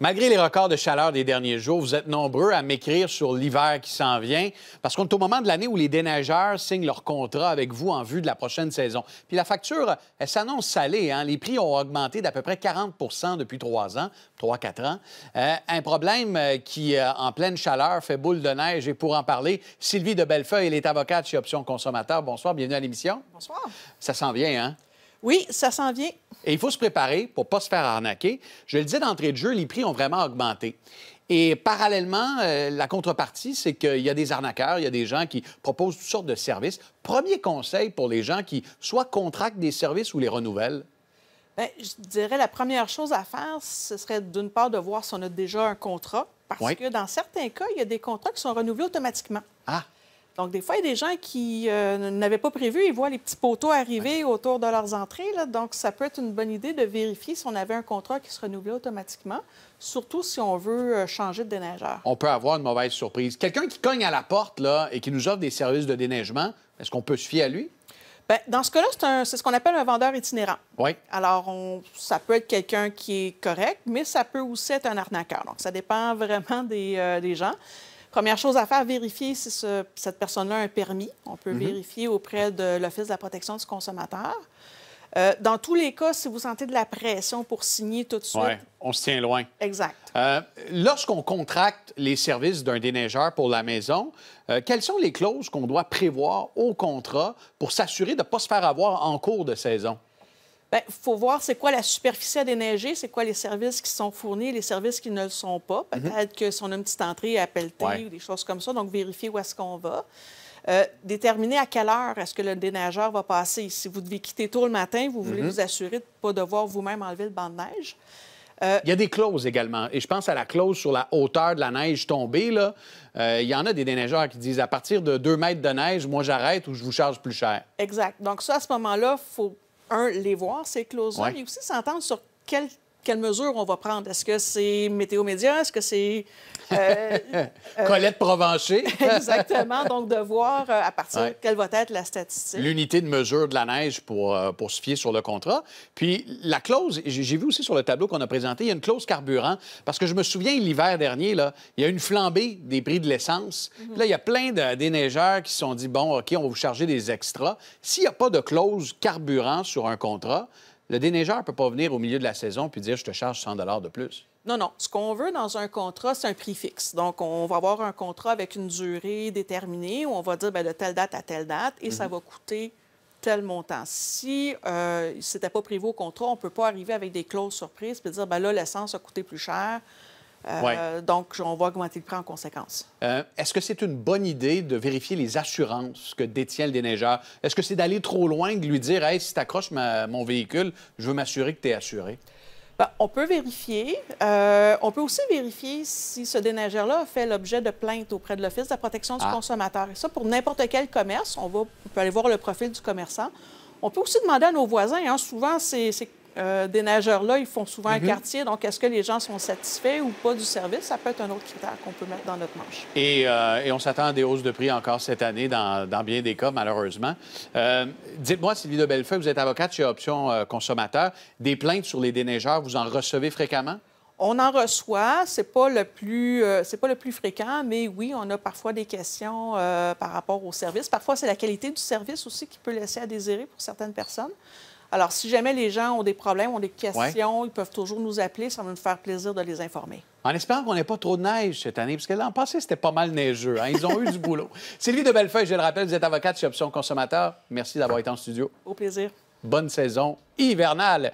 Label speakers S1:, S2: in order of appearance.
S1: Malgré les records de chaleur des derniers jours, vous êtes nombreux à m'écrire sur l'hiver qui s'en vient, parce qu'on est au moment de l'année où les déneigeurs signent leur contrat avec vous en vue de la prochaine saison. Puis la facture, elle s'annonce salée. Hein? Les prix ont augmenté d'à peu près 40 depuis trois ans, trois, quatre ans. Euh, un problème euh, qui, euh, en pleine chaleur, fait boule de neige. Et pour en parler, Sylvie de Bellefeuille, elle est avocate chez Options Consommateurs. Bonsoir, bienvenue à l'émission. Bonsoir. Ça s'en vient, hein? Oui, ça s'en vient. Et il faut se préparer pour ne pas se faire arnaquer. Je le disais d'entrée de jeu, les prix ont vraiment augmenté. Et parallèlement, euh, la contrepartie, c'est qu'il y a des arnaqueurs, il y a des gens qui proposent toutes sortes de services. Premier conseil pour les gens qui soit contractent des services ou les renouvellent?
S2: Bien, je dirais la première chose à faire, ce serait d'une part de voir si on a déjà un contrat, parce que dans certains cas, il y a des contrats qui sont renouvelés automatiquement. Ah! Donc, des fois, il y a des gens qui euh, n'avaient pas prévu, ils voient les petits poteaux arriver autour de leurs entrées. donc, ça peut être une bonne idée de vérifier si on avait un contrat qui se renouvelait automatiquement, surtout si on veut euh, changer de déneigeur.
S1: On peut avoir une mauvaise surprise. Quelqu'un qui cogne à la porte là, et qui nous offre des services de déneigement, est-ce qu'on peut se fier à lui? Bien, dans ce cas-là, c'est ce qu'on appelle
S2: un vendeur itinérant. Oui. Alors, ça peut être quelqu'un qui est correct, mais ça peut aussi être un arnaqueur. Donc, ça dépend vraiment des euh, gens. Première chose à faire, vérifier si cette personne-là a un permis. On peut mhm. vérifier auprès de l'Office de la protection du consommateur. Euh, dans tous les cas, si vous sentez de la pression pour signer tout
S1: de suite. on se tient loin. Exact. Euh, lorsqu'on contracte les services d'un déneigeur pour la maison, euh, quelles sont les clauses qu'on doit prévoir au contrat pour s'assurer de ne pas se faire avoir en cours de saison?
S2: il ben, faut voir c'est quoi la superficie à déneiger, c'est quoi les services qui sont fournis, les services qui ne le sont pas. Mhm. Peut-être que si on a une petite entrée à pelleter ou des choses comme ça, donc vérifier où est-ce qu'on va. Euh, déterminer à quelle heure est-ce que le déneigeur va passer. Si vous devez quitter tôt le matin, vous voulez mhm. vous assurer de ne pas devoir vous-même enlever le banc de neige.
S1: Euh, il y a des clauses également. Et je pense à la clause sur la hauteur de la neige tombée. Là. Euh, il y en a des déneigeurs qui disent à partir de 2 mètres de neige, moi j'arrête ou je vous charge plus cher.
S2: Exact. Donc, ça, à ce moment-là, il faut un, les voir, ces clauses-là, mais aussi s'entendre sur quel quelle mesure on va prendre? Est-ce que c'est Météo Média? Est-ce que c'est. Euh, euh, Colette
S1: Provencher. exactement.
S2: Donc, de voir euh, à partir de quelle va être la statistique.
S1: L'unité de mesure de la neige pour, pour se fier sur le contrat. Puis, la clause, j'ai vu aussi sur le tableau qu'on a présenté, il y a une clause carburant. Parce que je me souviens, l'hiver dernier, là, il y a une flambée des prix de l'essence. Mhm. Là, il y a plein de déneigeurs qui se sont dit bon, OK, on va vous charger des extras. S'il n'y a pas de clause carburant sur un contrat, le déneigeur ne peut pas venir au milieu de la saison puis dire je te charge 100 de plus.
S2: Non, non. Ce qu'on veut dans un contrat, c'est un prix fixe. Donc, on va avoir un contrat avec une durée déterminée où on va dire ben, de telle date à telle date et ça mhm. va coûter tel montant. Si euh, ce n'était pas prévu au contrat, on ne peut pas arriver avec des clauses surprises et dire ben, là, l'essence a coûté plus cher euh, donc, on va augmenter le prix en conséquence.
S1: Euh, est-ce que c'est une bonne idée de vérifier les assurances que détient le déneigeur? Est-ce que c'est d'aller trop loin, de lui dire, hey, si tu accroches mon véhicule, je veux m'assurer que tu es assuré? Ben, on peut vérifier. Euh,
S2: on peut aussi vérifier si ce déneigeur-là a fait l'objet de plainte auprès de l'Office de la protection du ah. consommateur. Et ça, pour n'importe quel commerce, on, va, peut aller voir le profil du commerçant. On peut aussi demander à nos voisins. Hein, souvent, c'est euh, des nageurs-là, ils font souvent un mhm. quartier. Donc, est-ce que les gens sont satisfaits ou pas du service? Ça peut être un autre critère qu'on peut mettre dans notre manche.
S1: Et, euh, on s'attend à des hausses de prix encore cette année, dans, bien des cas, malheureusement. Euh, dites-moi, Sylvie de Bellefeuille, vous êtes avocate chez Options Consommateurs. Des plaintes sur les déneigeurs, vous en recevez fréquemment? On en
S2: reçoit, c'est pas le plus c'est pas le plus fréquent, mais oui, on a parfois des questions par rapport au service. Parfois, c'est la qualité du service aussi qui peut laisser à désirer pour certaines personnes. Alors, si jamais les gens ont des problèmes, ont des questions, ils peuvent toujours nous appeler. Ça va nous faire plaisir de les informer.
S1: En espérant qu'on n'ait pas trop de neige cette année, parce que l'an passé, c'était pas mal neigeux. Hein. Ils ont eu du boulot. Sylvie de Bellefeuille, je le rappelle, vous êtes avocate chez Option Consommateur. Merci d'avoir été en studio. Au plaisir. Bonne saison hivernale.